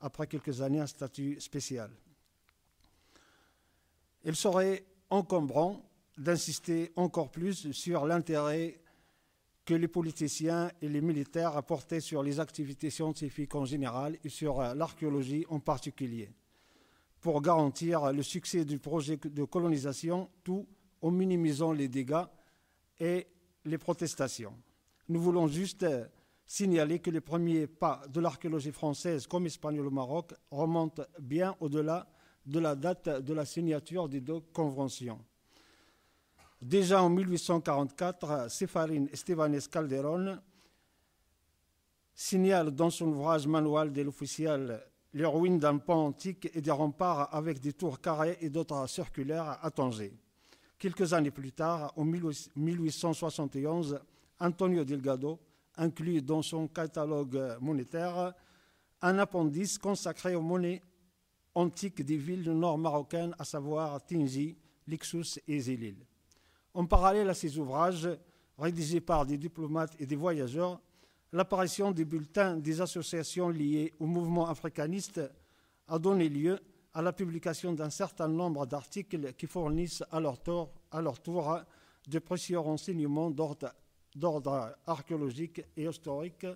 après quelques années un statut spécial. Il serait encombrant d'insister encore plus sur l'intérêt que les politiciens et les militaires apportaient sur les activités scientifiques en général et sur l'archéologie en particulier, pour garantir le succès du projet de colonisation tout en minimisant les dégâts et les protestations. Nous voulons juste signaler que les premiers pas de l'archéologie française comme espagnole au Maroc remontent bien au-delà de la date de la signature des deux conventions. Déjà en 1844, Séfarine Estebanes calderon signale dans son ouvrage manuel de l'officiel les ruines d'un pont antique et des remparts avec des tours carrées et d'autres circulaires à Tanger. Quelques années plus tard, en 1871, Antonio Delgado inclut dans son catalogue monétaire un appendice consacré aux monnaies antiques des villes nord-marocaines, à savoir Tinzi, Lixus et Zélil. En parallèle à ces ouvrages, rédigés par des diplomates et des voyageurs, l'apparition des bulletins des associations liées au mouvement africaniste a donné lieu à la publication d'un certain nombre d'articles qui fournissent à leur tour, à leur tour de précieux renseignements d'ordre d'ordre archéologique et historique.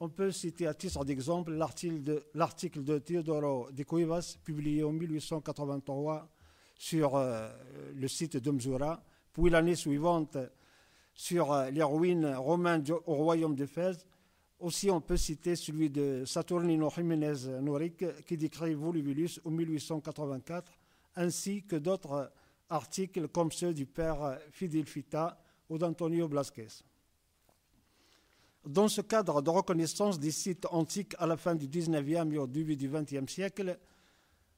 On peut citer à titre d'exemple l'article de, l'article de Teodoro de Cuevas, publié en 1883 sur euh, le site de Mzura, puis l'année suivante sur euh, les ruines romaines au royaume de Fès. Aussi, on peut citer celui de Saturnino Jiménez Noric, qui décrit Volubilus en 1884, ainsi que d'autres articles comme ceux du père euh, Fidel Fita, ou d'Antonio Blasquez. Dans ce cadre de reconnaissance des sites antiques à la fin du 19e et au début du 20e siècle,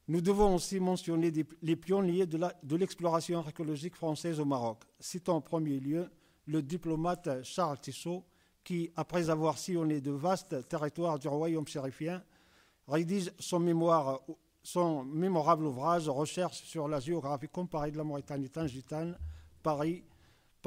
nous devons aussi mentionner les pionniers de l'exploration archéologique française au Maroc, Citons en premier lieu le diplomate Charles Tissot, qui, après avoir sillonné de vastes territoires du royaume chérifien, rédige son, mémoire, son mémorable ouvrage Recherche sur la géographie comparée de la Mauritanie tangitane, Paris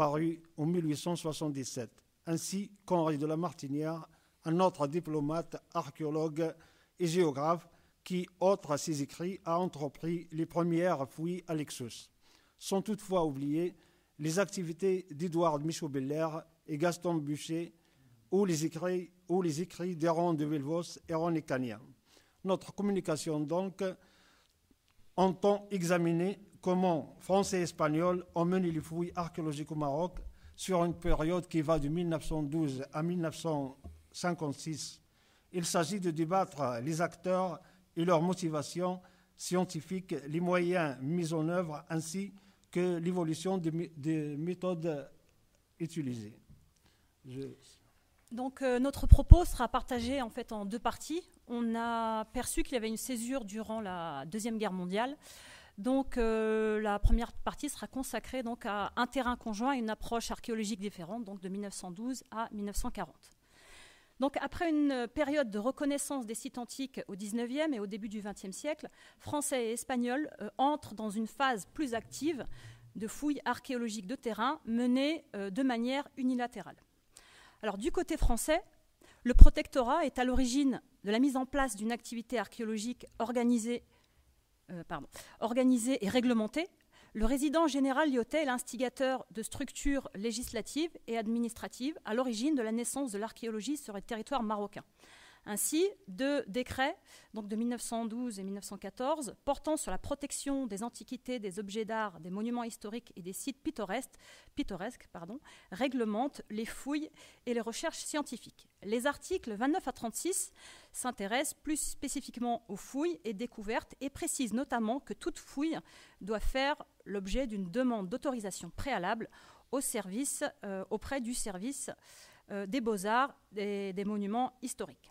paru en 1877, ainsi qu'Henri de la Martinière, un autre diplomate, archéologue et géographe qui, autre à ses écrits, a entrepris les premières fouilles à Lexus. Sont toutefois oublier les activités d'Édouard Michaud-Beller et Gaston Boucher, ou les écrits, ou écrits d'Héron de Velvos et René Cagnan. Notre communication, donc, entend examiner comment Français et espagnol ont mené les fouilles archéologiques au Maroc sur une période qui va de 1912 à 1956. Il s'agit de débattre les acteurs et leurs motivations scientifiques, les moyens mis en œuvre ainsi que l'évolution des, méthodes utilisées. Donc euh, notre propos sera partagé en fait en deux parties. On a perçu qu'il y avait une césure durant la Deuxième Guerre mondiale donc euh, la première partie sera consacrée donc à un terrain conjoint et une approche archéologique différente, donc de 1912 à 1940. Donc après une période de reconnaissance des sites antiques au XIXe et au début du XXe siècle, Français et Espagnols euh, entrent dans une phase plus active de fouilles archéologiques de terrain menées euh, de manière unilatérale. Alors du côté français, le protectorat est à l'origine de la mise en place d'une activité archéologique organisée euh, Organisé et réglementé, le résident général Lyotet est l'instigateur de structures législatives et administratives à l'origine de la naissance de l'archéologie sur le territoire marocain. Ainsi, deux décrets, donc de 1912 et 1914, portant sur la protection des antiquités, des objets d'art, des monuments historiques et des sites pittoresques, réglementent les fouilles et les recherches scientifiques. Les articles 29 à 36 s'intéressent plus spécifiquement aux fouilles et découvertes et précisent notamment que toute fouille doit faire l'objet d'une demande d'autorisation préalable au service, euh, auprès du service euh, des beaux-arts et des monuments historiques.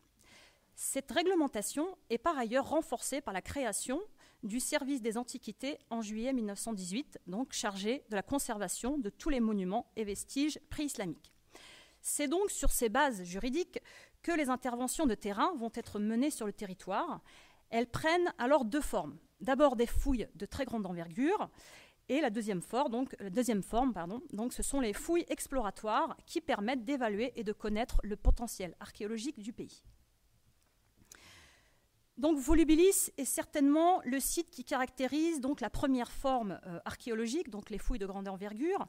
Cette réglementation est par ailleurs renforcée par la création du service des antiquités en juillet 1918, donc chargé de la conservation de tous les monuments et vestiges préislamiques. C'est donc sur ces bases juridiques que les interventions de terrain vont être menées sur le territoire. Elles prennent alors deux formes. D'abord des fouilles de très grande envergure et la deuxième, forme, donc, la deuxième forme, donc, ce sont les fouilles exploratoires qui permettent d'évaluer et de connaître le potentiel archéologique du pays. Donc Volubilis est certainement le site qui caractérise donc la première forme euh, archéologique, donc les fouilles de grande envergure.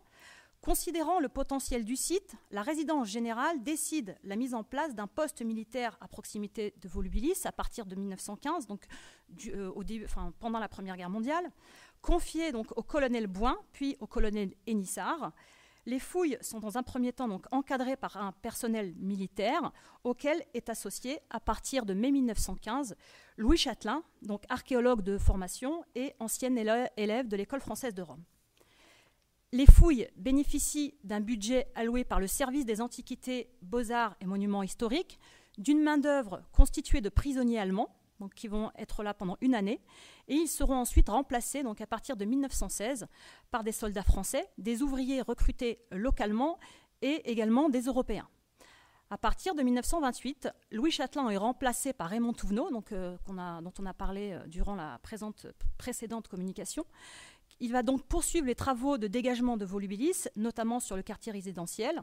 Considérant le potentiel du site, la résidence générale décide la mise en place d'un poste militaire à proximité de Volubilis à partir de 1915, donc euh, pendant la Première Guerre mondiale, confié donc au colonel Boin puis au colonel Enissard, les fouilles sont dans un premier temps donc encadrées par un personnel militaire auquel est associé, à partir de mai 1915, Louis Châtelain, donc archéologue de formation et ancien élève de l'École française de Rome. Les fouilles bénéficient d'un budget alloué par le service des antiquités, beaux-arts et monuments historiques, d'une main-d'œuvre constituée de prisonniers allemands qui vont être là pendant une année, et ils seront ensuite remplacés, donc à partir de 1916, par des soldats français, des ouvriers recrutés localement et également des Européens. À partir de 1928, Louis Châtelain est remplacé par Raymond Touvenot, euh, dont on a parlé euh, durant la présente, précédente communication, il va donc poursuivre les travaux de dégagement de Volubilis, notamment sur le quartier résidentiel.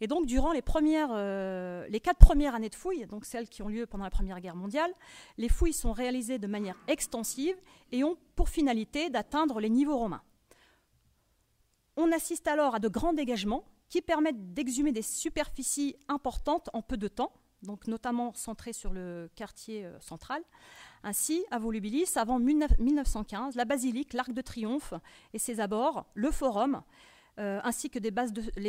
Et donc, durant les, euh, les quatre premières années de fouilles, donc celles qui ont lieu pendant la Première Guerre mondiale, les fouilles sont réalisées de manière extensive et ont pour finalité d'atteindre les niveaux romains. On assiste alors à de grands dégagements qui permettent d'exhumer des superficies importantes en peu de temps, notamment centré sur le quartier euh, central. Ainsi, à Volubilis, avant 1915, la basilique, l'Arc de Triomphe et ses abords, le forum, euh, ainsi que les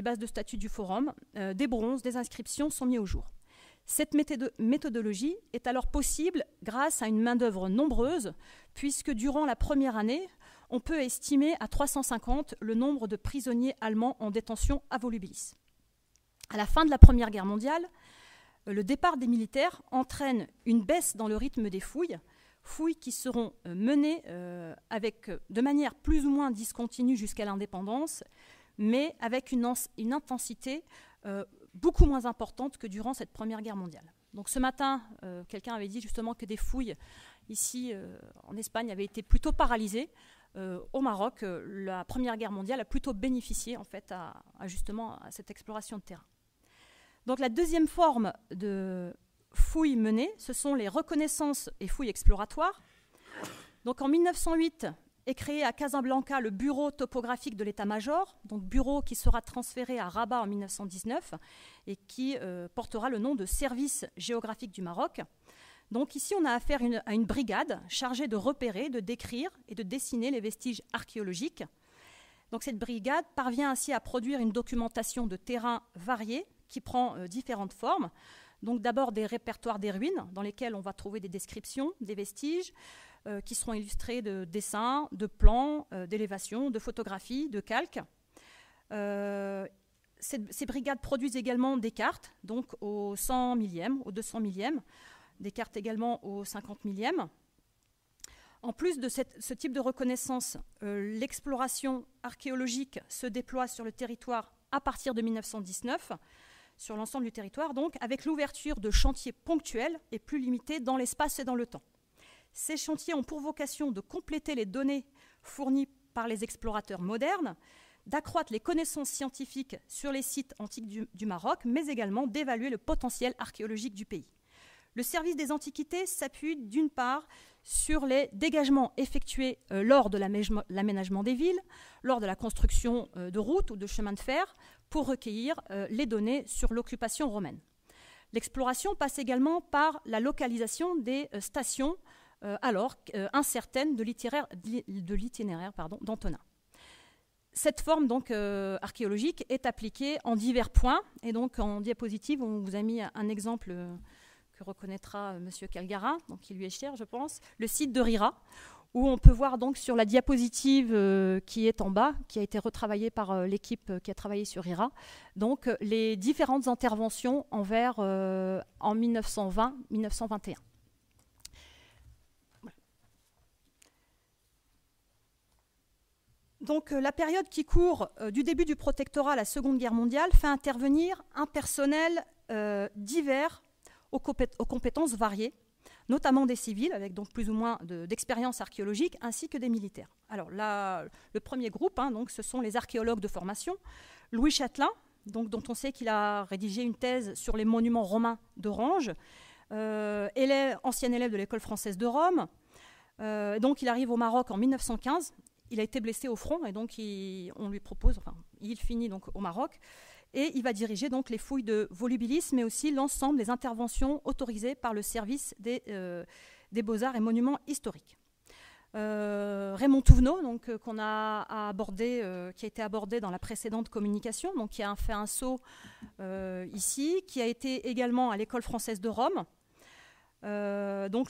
bases de statut du forum, euh, des bronzes, des inscriptions sont mis au jour. Cette méthodologie est alors possible grâce à une main-d'œuvre nombreuse, puisque durant la première année, on peut estimer à 350 le nombre de prisonniers allemands en détention à Volubilis. À la fin de la Première Guerre mondiale, le départ des militaires entraîne une baisse dans le rythme des fouilles, fouilles qui seront euh, menées euh, avec, de manière plus ou moins discontinue jusqu'à l'indépendance, mais avec une, intensité euh, beaucoup moins importante que durant cette Première Guerre mondiale. Donc ce matin, quelqu'un avait dit justement que des fouilles ici en Espagne avaient été plutôt paralysées. au Maroc, la Première Guerre mondiale a plutôt bénéficié en fait à justement à cette exploration de terrain. Donc la deuxième forme de fouilles menées, ce sont les reconnaissances et fouilles exploratoires. Donc en 1908 est créé à Casablanca le bureau topographique de l'état-major, donc bureau qui sera transféré à Rabat en 1919 et qui euh, portera le nom de service géographique du Maroc. Donc ici, on a affaire à une brigade chargée de repérer, de décrire et de dessiner les vestiges archéologiques. Donc cette brigade parvient ainsi à produire une documentation de terrain variée qui prend euh, différentes formes. Donc d'abord des répertoires des ruines dans lesquels on va trouver des descriptions, des vestiges euh, qui seront illustrés de dessins, de plans, euh, d'élévations, de photographies, de calques. Ces, brigades produisent également des cartes, donc au 100 millième, au 200 millième, des cartes également au 50 millième. En plus de ce type de reconnaissance, l'exploration archéologique se déploie sur le territoire à partir de 1919 sur l'ensemble du territoire, donc avec l'ouverture de chantiers ponctuels et plus limités dans l'espace et dans le temps. Ces chantiers ont pour vocation de compléter les données fournies par les explorateurs modernes, d'accroître les connaissances scientifiques sur les sites antiques du, Maroc, mais également d'évaluer le potentiel archéologique du pays. Le service des antiquités s'appuie d'une part sur les dégagements effectués euh, lors de l'aménagement des villes, lors de la construction euh, de routes ou de chemins de fer, pour recueillir euh, les données sur l'occupation romaine. L'exploration passe également par la localisation des euh, stations, euh, alors incertaines, de l'itinéraire d'Antonin. Cette forme donc archéologique est appliquée en divers points, et donc en diapositive, on vous a mis un exemple que reconnaîtra M. Calgara, donc qui lui est cher, je pense, le site de Rira, où on peut voir donc sur la diapositive euh, qui est en bas, qui a été retravaillée par euh, l'équipe euh, qui a travaillé sur IRA, donc les différentes interventions envers en 1920-1921. Donc la période qui court du début du protectorat à la Seconde Guerre mondiale fait intervenir un personnel divers aux compétences variées notamment des civils, avec donc plus ou moins d'expérience archéologique, ainsi que des militaires. Alors là, le premier groupe, hein, donc, ce sont les archéologues de formation. Louis Châtelain, donc, dont on sait qu'il a rédigé une thèse sur les monuments romains d'Orange, euh, ancien élève de l'école française de Rome. Euh, donc il arrive au Maroc en 1915. Il a été blessé au front et donc on lui propose, enfin, il finit donc au Maroc. Et il va diriger donc les fouilles de volubilis, mais aussi l'ensemble des interventions autorisées par le service des, euh, des beaux-arts et monuments historiques. Euh, Raymond Touvenot, donc euh, qu'on a, abordé, qui a été abordé dans la précédente communication, donc qui a fait un saut ici, qui a été également à l'école française de Rome. donc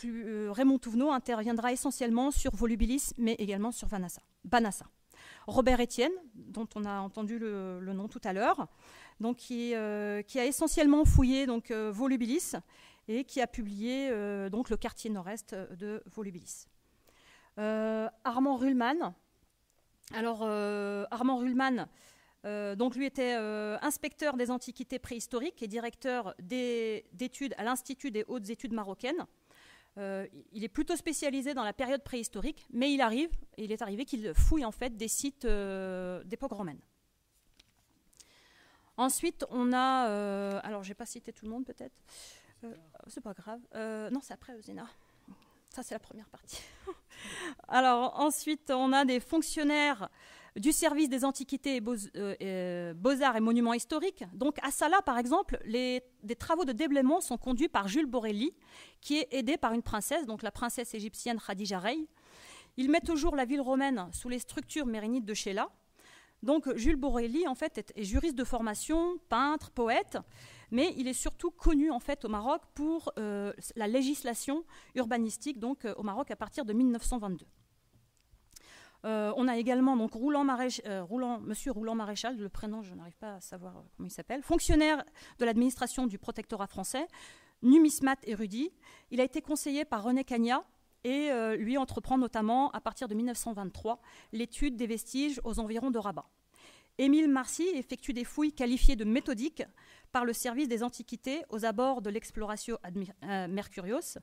Raymond Touvenot interviendra essentiellement sur Volubilis, mais également sur Vanassa, Banassa. Robert Etienne, dont on a entendu le, nom tout à l'heure, donc qui, euh, a essentiellement fouillé donc euh, Volubilis et qui a publié euh, donc le quartier nord-est de Volubilis. Armand Ruhlmann, alors Armand donc lui était inspecteur des antiquités préhistoriques et directeur d'études à l'Institut des hautes études marocaines. Euh, il est plutôt spécialisé dans la période préhistorique, mais il arrive, il est arrivé qu'il fouille en fait des sites euh, d'époque romaine. Ensuite, on a, euh, alors j'ai pas cité tout le monde peut-être, euh, c'est pas grave, non c'est après Eusena. Ça c'est la première partie. alors ensuite, on a des fonctionnaires du service des antiquités euh, euh, beaux-arts et monuments historiques. Donc à Salah, par exemple, les, des travaux de déblaiement sont conduits par Jules Borelli, qui est aidé par une princesse, donc la princesse égyptienne Khadija Rey. Il met au la ville romaine sous les structures mérinites de Sheila. Donc Jules Borelli, en fait, est, juriste de formation, peintre, poète, mais il est surtout connu, en fait, au Maroc pour euh, la législation urbanistique, donc au Maroc à partir de 1922. Euh, on a également donc Roulant euh, Monsieur Roulant Maréchal, le prénom je n'arrive pas à savoir euh, comment il s'appelle, fonctionnaire de l'administration du protectorat français, numismate érudit. Il a été conseillé par René Cagnat et lui entreprend notamment à partir de 1923 l'étude des vestiges aux environs de Rabat. Émile Marcy effectue des fouilles qualifiées de méthodiques par le service des antiquités aux abords de l'exploration Mercurios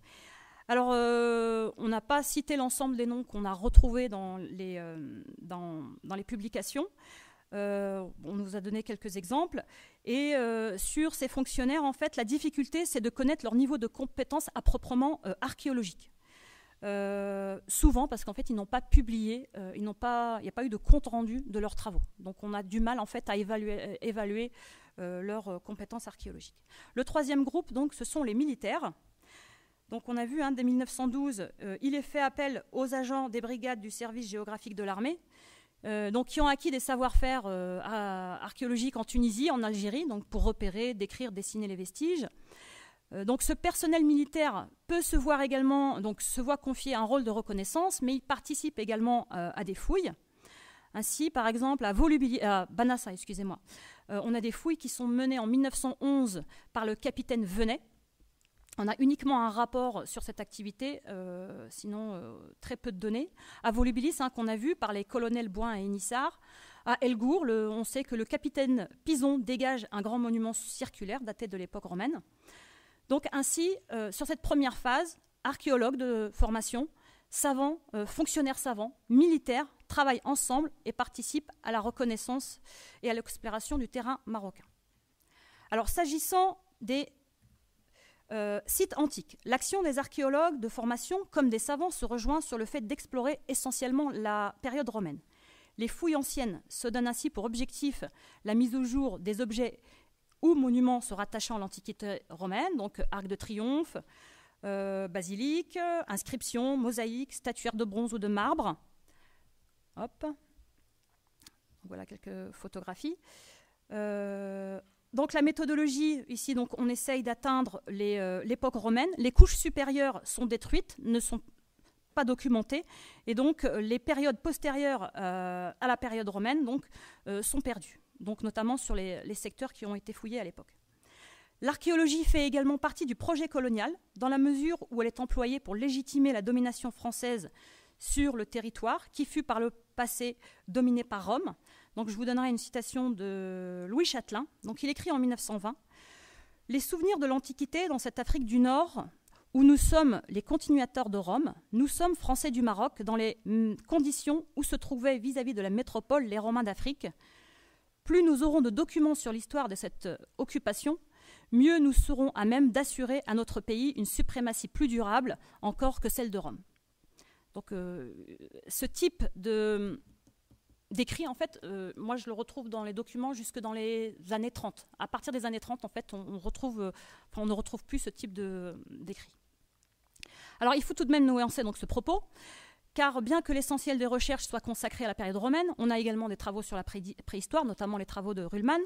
alors, euh, on n'a pas cité l'ensemble des noms qu'on a retrouvés dans les, euh, publications. Euh, on nous a donné quelques exemples. Et sur ces fonctionnaires, en fait, la difficulté, c'est de connaître leur niveau de compétence à proprement archéologique. souvent parce qu'en fait ils n'ont pas publié, ils n'ont pas, il n'y a pas eu de compte rendu de leurs travaux. Donc on a du mal en fait à évaluer, évaluer leurs compétences archéologiques. Le troisième groupe donc, ce sont les militaires donc on a vu, hein, dès 1912, euh, il est fait appel aux agents des brigades du service géographique de l'armée, euh, donc qui ont acquis des savoir-faire euh, archéologiques en Tunisie, en Algérie, donc pour repérer, décrire, dessiner les vestiges. Donc ce personnel militaire peut se voir également, donc se voit confier un rôle de reconnaissance, mais il participe également à des fouilles. Ainsi, par exemple, à, à Banassa, excusez-moi, on a des fouilles qui sont menées en 1911 par le capitaine Venet, on a uniquement un rapport sur cette activité, euh, sinon euh, très peu de données. À Volubilis, hein, qu'on a vu par les colonels Boin et Nissard, à Elgour, le, on sait que le capitaine Pison dégage un grand monument circulaire daté de l'époque romaine. Donc ainsi, euh, sur cette première phase, archéologues de formation, savants, fonctionnaires savants, militaires travaillent ensemble et participent à la reconnaissance et à l'exploration du terrain marocain. Alors s'agissant des euh, site antique. L'action des archéologues de formation comme des savants se rejoint sur le fait d'explorer essentiellement la période romaine. Les fouilles anciennes se donnent ainsi pour objectif la mise au jour des objets ou monuments se rattachant à l'Antiquité romaine, donc arc de triomphe, euh, basilique, inscriptions, mosaïques, statuaires de bronze ou de marbre. Hop. Voilà quelques photographies. Euh, donc la méthodologie, ici, donc, on essaye d'atteindre euh, l'époque romaine. Les couches supérieures sont détruites, ne sont pas documentées, et donc euh, les périodes postérieures euh, à la période romaine donc, sont perdues, donc, notamment sur les, les secteurs qui ont été fouillés à l'époque. L'archéologie fait également partie du projet colonial, dans la mesure où elle est employée pour légitimer la domination française sur le territoire qui fut par le passé dominé par Rome je vous donnerai une citation de Louis Châtelain. Donc il écrit en 1920 Les souvenirs de l'Antiquité dans cette Afrique du Nord, où nous sommes les continuateurs de Rome, nous sommes Français du Maroc dans les mm, conditions où se trouvaient vis-à-vis de la métropole les Romains d'Afrique. Plus nous aurons de documents sur l'histoire de cette euh, occupation, mieux nous serons à même d'assurer à notre pays une suprématie plus durable encore que celle de Rome. Donc euh, ce type de, décrit, en fait, euh, moi je le retrouve dans les documents jusque dans les années 30. À partir des années 30, en fait, on, retrouve, euh, on ne retrouve plus ce type d'écrit. Alors il faut tout de même nuancer donc, ce propos, car bien que l'essentiel des recherches soit consacré à la période romaine, on a également des travaux sur la préhistoire, notamment les travaux de Ruhlmann,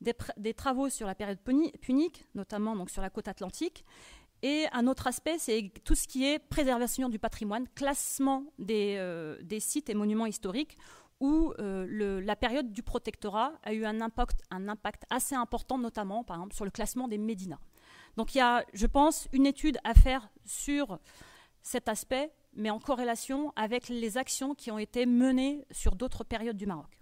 des, travaux sur la période punique, notamment donc, sur la côte atlantique, et un autre aspect, c'est tout ce qui est préservation du patrimoine, classement des, euh, des sites et monuments historiques où euh, la période du protectorat a eu un impact, assez important, notamment par exemple, sur le classement des médinas. Donc il y a, je pense, une étude à faire sur cet aspect, mais en corrélation avec les actions qui ont été menées sur d'autres périodes du Maroc.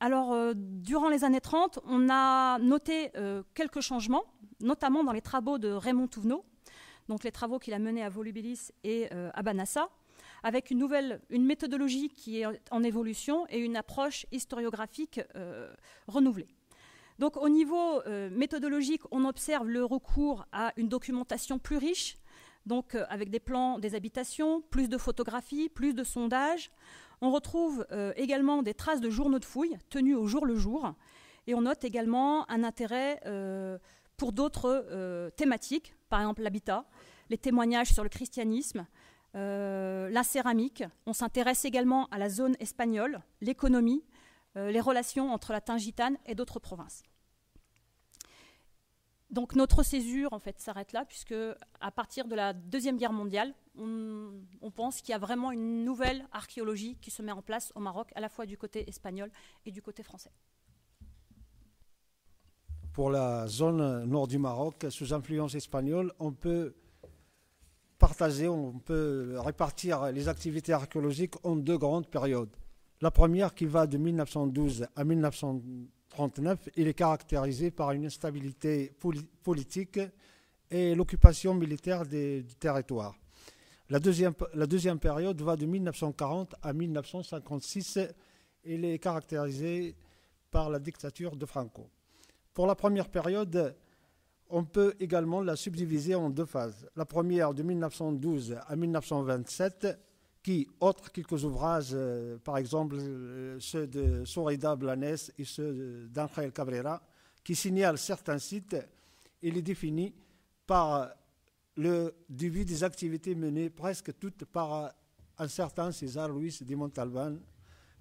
Alors, euh, durant les années 30, on a noté euh, quelques changements, notamment dans les travaux de Raymond Touvenot, donc les travaux qu'il a menés à Volubilis et à Banassa, avec une nouvelle, une méthodologie qui est en évolution et une approche historiographique euh, renouvelée. Donc au niveau euh, méthodologique, on observe le recours à une documentation plus riche, donc euh, avec des plans des habitations, plus de photographies, plus de sondages. On retrouve également des traces de journaux de fouilles tenus au jour le jour, et on note également un intérêt pour d'autres thématiques, par exemple l'habitat, les témoignages sur le christianisme, euh, la céramique. On s'intéresse également à la zone espagnole, l'économie, euh, les relations entre la Tingitane et d'autres provinces. Donc notre césure en fait s'arrête là puisque à partir de la deuxième guerre mondiale, on, on pense qu'il y a vraiment une nouvelle archéologie qui se met en place au Maroc, à la fois du côté espagnol et du côté français. Pour la zone nord du Maroc, sous influence espagnole, on peut on peut répartir les activités archéologiques en deux grandes périodes. La première, qui va de 1912 à 1939, il est caractérisée par une instabilité politique et l'occupation militaire du territoire. La deuxième, la deuxième période va de 1940 à 1956. Elle est caractérisée par la dictature de Franco. Pour la première période, on peut également la subdiviser en deux phases. La première de 1912 à 1927, qui, autre quelques ouvrages, euh, par exemple euh, ceux de Sorida Blanes et ceux d'Angel Cabrera, qui signalent certains sites, il est défini par le début des activités menées presque toutes par un certain César Luis de Montalban,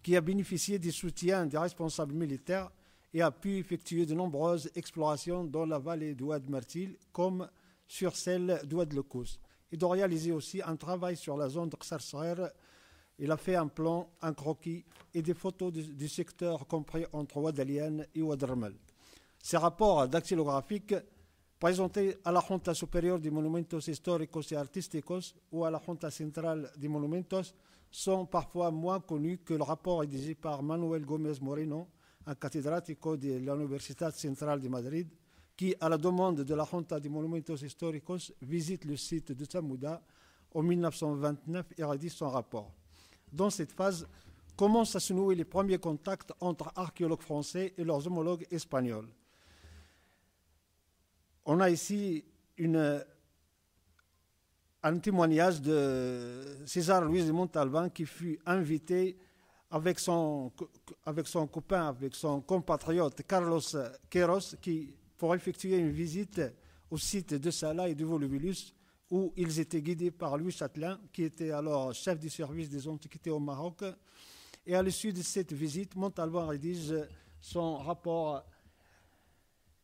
qui a bénéficié du soutien des responsables militaires et a pu effectuer de nombreuses explorations dans la vallée d'Ouad Martil comme sur celle d'Ouad Lecous. Il de réaliser aussi un travail sur la zone de Khsar Il a fait un plan, un croquis et des photos du, secteur compris entre Ouad Alien et Ouad Ramal. Ces rapports dactylographiques présentés à la Junta supérieure des Monumentos Históricos et Artísticos ou à la Junta centrale des Monumentos sont parfois moins connus que le rapport édité par Manuel Gómez Moreno un de l'université Centrale de Madrid, qui, à la demande de la Junta de Monumentos Históricos, visite le site de Tamouda en 1929 et rédige son rapport. Dans cette phase, commencent à se nouer les premiers contacts entre archéologues français et leurs homologues espagnols. On a ici une, un témoignage de César Luis de Montalban qui fut invité avec son, avec son copain, avec son compatriote Carlos Queiroz, qui, pour effectuer une visite au site de Salah et de Volubilis, où ils étaient guidés par Louis Châtelain, qui était alors chef du service des antiquités au Maroc. Et à l'issue de cette visite, Montalban rédige son rapport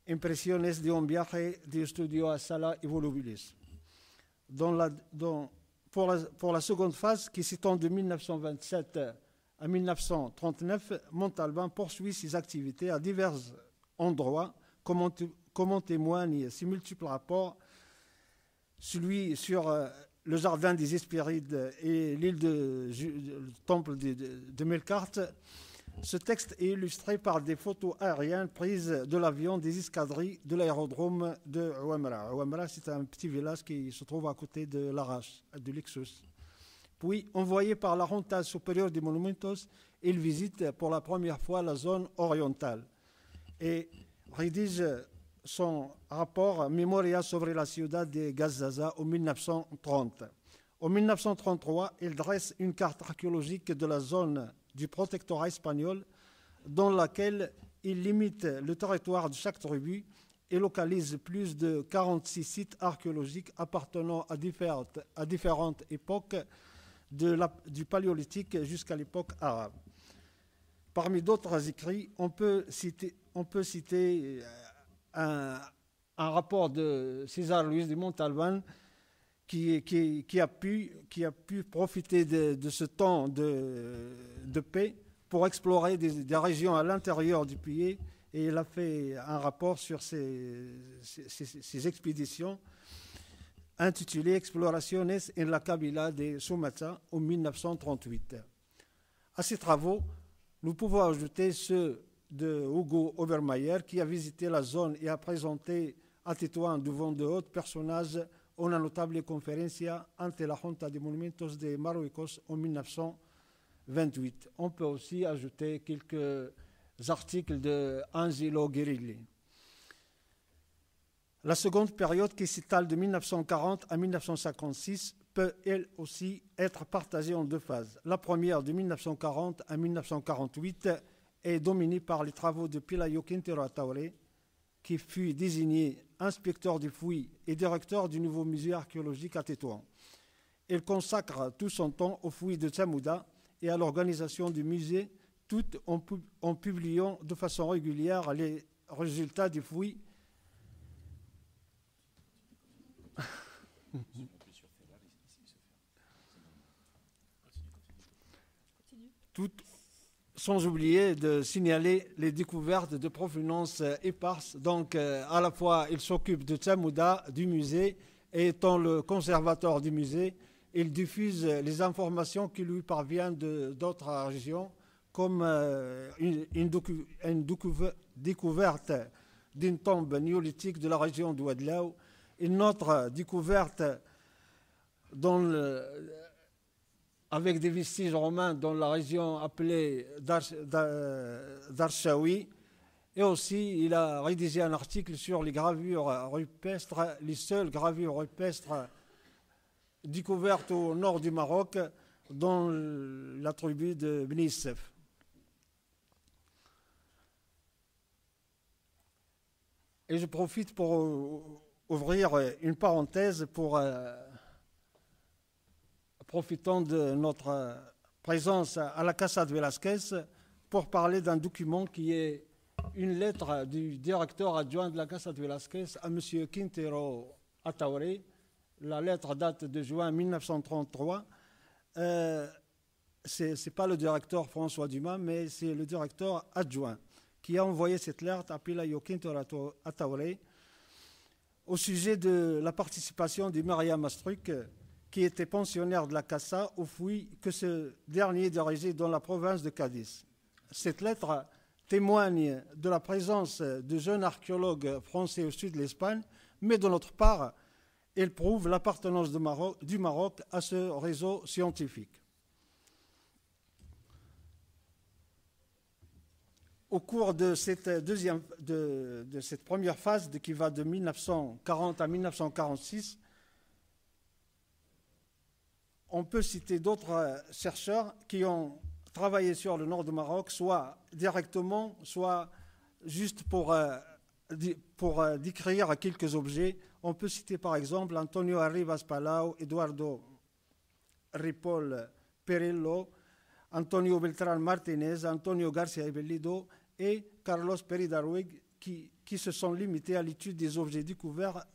Impressiones de un viaje de studio à et Volubilis. Dans pour, la, pour la seconde phase, qui s'étend de 1927 en 1939, Montalban poursuit ses activités à divers endroits, comme en, témoignent ses multiples rapports, celui sur euh, le jardin des Hespérides et l'île de, temple de, Melkart. Ce texte est illustré par des photos aériennes prises de l'avion des escadrilles de l'aérodrome de Ouamara. Ouemra, c'est un petit village qui se trouve à côté de Larache, du Lixus. Puis, envoyé par la renta supérieure des Monumentos, il visite pour la première fois la zone orientale et rédige son rapport Memoria sobre la ciudad de Gazaza en 1930. En 1933, il dresse une carte archéologique de la zone du protectorat espagnol dans laquelle il limite le territoire de chaque tribu et localise plus de 46 sites archéologiques appartenant à différentes époques du paléolithique jusqu'à l'époque arabe. Parmi d'autres écrits, on peut citer, on peut citer euh, un, rapport de César Louis de Montalban qui, a, pu, qui a pu profiter de, ce temps de, paix pour explorer des, régions à l'intérieur du pays et il a fait un rapport sur ces expéditions intitulé Exploraciones en la Kabila de Sumatra en 1938. À ces travaux, nous pouvons ajouter ceux de Hugo Obermeier qui a visité la zone et a présenté à Tétouan devant de hautes personnages une notable conférence ante la Junta de Monumentos de Marruecos en 1928. On peut aussi ajouter quelques articles de Angelo Guerilli. La seconde période, qui s'étale de 1940 à 1956, peut elle aussi être partagée en deux phases. La première, de 1940 à 1948, est dominée par les travaux de Pilayo Quintero Ataure, qui fut désigné inspecteur des fouilles et directeur du nouveau musée archéologique à Tétouan. Il consacre tout son temps aux fouilles de Tsamouda et à l'organisation du musée, tout en, en publiant de façon régulière les résultats des fouilles Tout sans oublier de signaler les découvertes de provenance éparses. Donc, euh, à la fois, il s'occupe de Tsamouda, du musée, et étant le conservateur du musée, il diffuse les informations qui lui parviennent d'autres régions, comme euh, une, découverte d'une tombe néolithique de la région Wadlao une autre découverte avec des vestiges romains dans la région appelée d'Archaoui. Et aussi, il a rédigé un article sur les gravures rupestres, les seules gravures rupestres découvertes au nord du Maroc dans la tribu de Bnissef. Et je profite pour ouvrir euh, une parenthèse pour, euh, profitant de notre euh, présence à la Casa de Velasquez, pour parler d'un document qui est une lettre du directeur adjoint de la Casa de Velasquez à M. Quintero Ataoré. La lettre date de juin 1933. Euh, ce n'est pas le directeur François Dumas, mais c'est le directeur adjoint qui a envoyé cette lettre à Pilayo Quintero Ataoré au sujet de la participation de Maria Mastruc, qui était pensionnaire de la Casa, au fouilles que ce dernier dirigeait dans la province de Cadiz. Cette lettre témoigne de la présence de jeunes archéologues français au sud de l'Espagne, mais de notre part, elle prouve l'appartenance du Maroc à ce réseau scientifique. au cours de cette, deuxième, première phase qui va de 1940 à 1946, on peut citer d'autres euh, chercheurs qui ont travaillé sur le nord du Maroc, soit directement, soit juste pour, euh, euh, décrire quelques objets. On peut citer par exemple Antonio Arribas Palau, Eduardo Ripoll Perello, Antonio Beltrán Martinez, Antonio Garcia Ibellido et Carlos Peridarwig qui, qui se sont limités à l'étude des objets découverts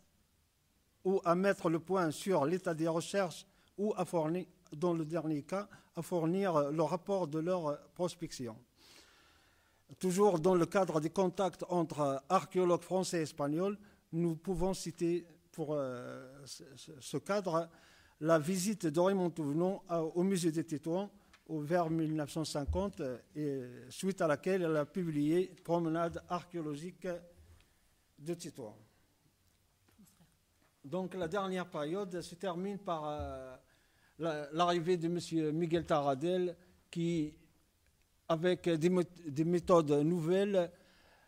ou à mettre le point sur l'état des recherches ou à fournir, dans le dernier cas, à fournir le rapport de leur prospection. Toujours dans le cadre des contacts entre archéologues français et espagnols, nous pouvons citer pour euh, ce cadre la visite d'Henri Raymond au musée des Tétouans vers 1950 euh, et suite à laquelle elle a publié Promenade archéologique de Tito. Donc la dernière période se termine par euh, l'arrivée de M. Miguel Taradel qui, avec des, méthodes nouvelles,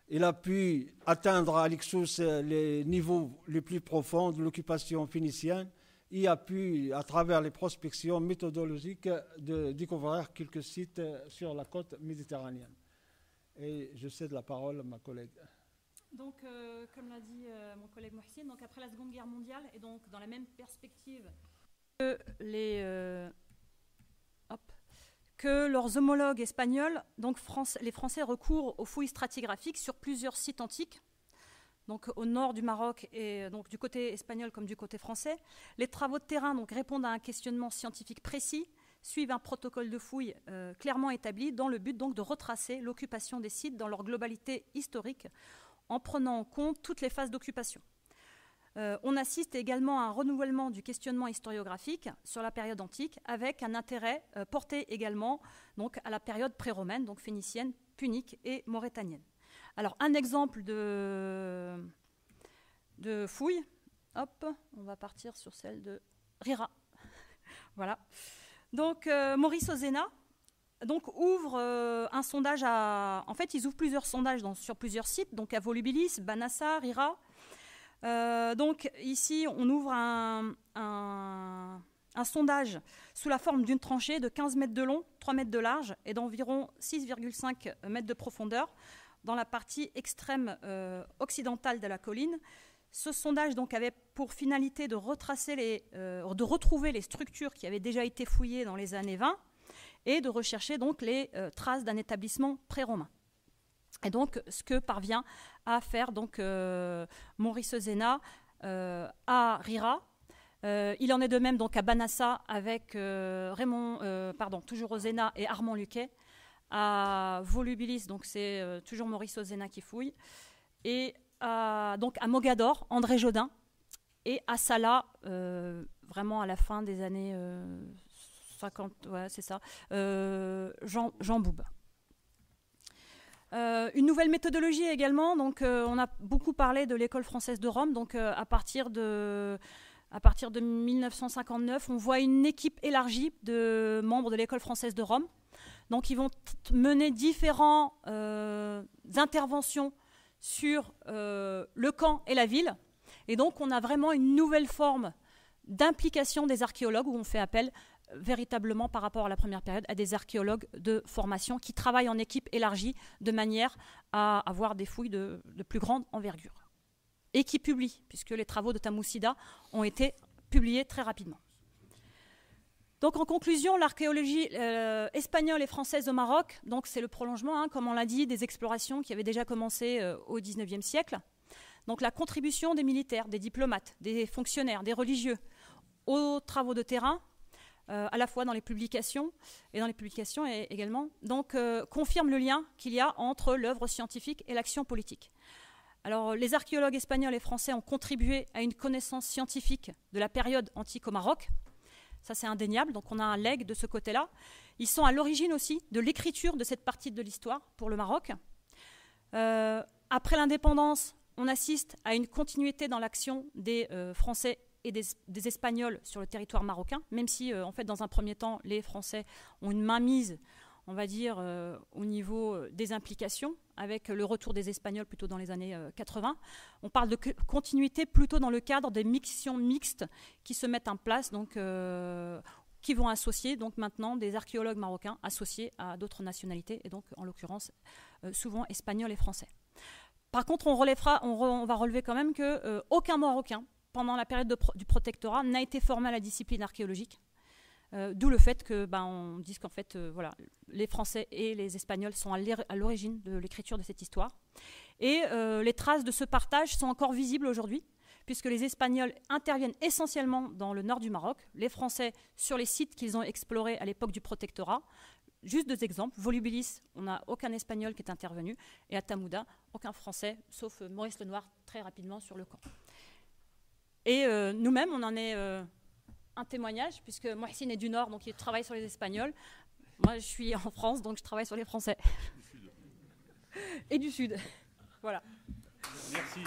il a pu atteindre à Lixus les niveaux les plus profonds de l'occupation phénicienne il a pu, à travers les prospections méthodologiques, de découvrir quelques sites euh, sur la côte méditerranéenne. Et je cède la parole à ma collègue. Donc, euh, comme l'a dit euh, mon collègue Mohsin, après la Seconde Guerre mondiale, et donc dans la même perspective que, les, que leurs homologues espagnols, donc les Français recourent aux fouilles stratigraphiques sur plusieurs sites antiques donc au nord du Maroc et euh, donc du côté espagnol comme du côté français. Les travaux de terrain répondent à un questionnement scientifique précis, suivent un protocole de fouille euh, clairement établi dans le but donc de retracer l'occupation des sites dans leur globalité historique en prenant en compte toutes les phases d'occupation. Euh, on assiste également à un renouvellement du questionnement historiographique sur la période antique, avec un intérêt porté également donc, à la période pré-romaine, donc phénicienne, punique et maurétanienne. Alors, un exemple de, fouille. Hop, on va partir sur celle de Rira. voilà. Donc, euh, Maurice Ozena donc, ouvre euh, un sondage à. En fait, ils ouvrent plusieurs sondages sur plusieurs sites, donc à Volubilis, Banassa, Rira. Euh, donc, ici, on ouvre un sondage sous la forme d'une tranchée de 15 mètres de long, 3 mètres de large et d'environ 6,5 mètres de profondeur dans la partie extrême euh, occidentale de la colline. Ce sondage donc avait pour finalité de retracer les, euh, de retrouver les structures qui avaient déjà été fouillées dans les années 20 et de rechercher donc les euh, traces d'un établissement pré-romain. Et donc ce que parvient à faire donc Maurice Zena à Rira, il en est de même donc à Banassa avec Raymond, pardon, toujours Ozena et Armand Luquet, à Volubilis, donc c'est euh, toujours Maurice Ozena qui fouille, et à, donc à Mogador, André Jodin, et à Sala, euh, vraiment à la fin des années 50, euh, ouais, c'est ça, Jean, Jean Bouba. une nouvelle méthodologie également. Donc, on a beaucoup parlé de l'école française de Rome. Donc, à partir de à partir de 1959, on voit une équipe élargie de membres de l'école française de Rome donc ils vont mener différentes euh, interventions sur euh, le camp et la ville. Et donc on a vraiment une nouvelle forme d'implication des archéologues où on fait appel euh, véritablement par rapport à la première période à des archéologues de formation qui travaillent en équipe élargie de manière à avoir des fouilles de, de plus grande envergure et qui publient puisque les travaux de Tamoussida ont été publiés très rapidement en conclusion, l'archéologie euh, espagnole et française au Maroc, donc c'est le prolongement, hein, comme on l'a dit, des explorations qui avaient déjà commencé euh, au XIXe siècle. Donc la contribution des militaires, des diplomates, des fonctionnaires, des religieux aux travaux de terrain, euh, à la fois dans les publications et dans les publications également, donc confirme le lien qu'il y a entre l'œuvre scientifique et l'action politique. Alors, les archéologues espagnols et français ont contribué à une connaissance scientifique de la période antique au Maroc, ça, c'est indéniable. Donc, on a un leg de ce côté-là. Ils sont à l'origine aussi de l'écriture de cette partie de l'histoire pour le Maroc. Euh, après l'indépendance, on assiste à une continuité dans l'action des euh, Français et des, Espagnols sur le territoire marocain, même si, euh, en fait, dans un premier temps, les Français ont une mainmise, on va dire, au niveau des implications avec le retour des Espagnols plutôt dans les années 80. Euh, on parle de continuité plutôt dans le cadre des missions mixtes qui se mettent en place, donc, euh, qui vont associer donc maintenant des archéologues marocains associés à d'autres nationalités, et donc en l'occurrence euh, souvent espagnols et français. Par contre, on, relèvera, on, va relever quand même qu'aucun Marocain pendant la période du protectorat n'a été formé à la discipline archéologique. Euh, d'où le fait que ben, on dise qu'en fait, euh, voilà, les Français et les Espagnols sont à l'origine de l'écriture de cette histoire. Et euh, les traces de ce partage sont encore visibles aujourd'hui, puisque les Espagnols interviennent essentiellement dans le nord du Maroc, les Français sur les sites qu'ils ont explorés à l'époque du protectorat. Juste deux exemples, Volubilis, on n'a aucun Espagnol qui est intervenu, et à Tamouda, aucun Français, sauf Maurice Lenoir, très rapidement sur le camp. Et nous-mêmes, on en est un témoignage, puisque Mohsin est du Nord, donc il travaille sur les Espagnols. Moi, je suis en France, donc je travaille sur les Français. Et du Sud. voilà. Merci.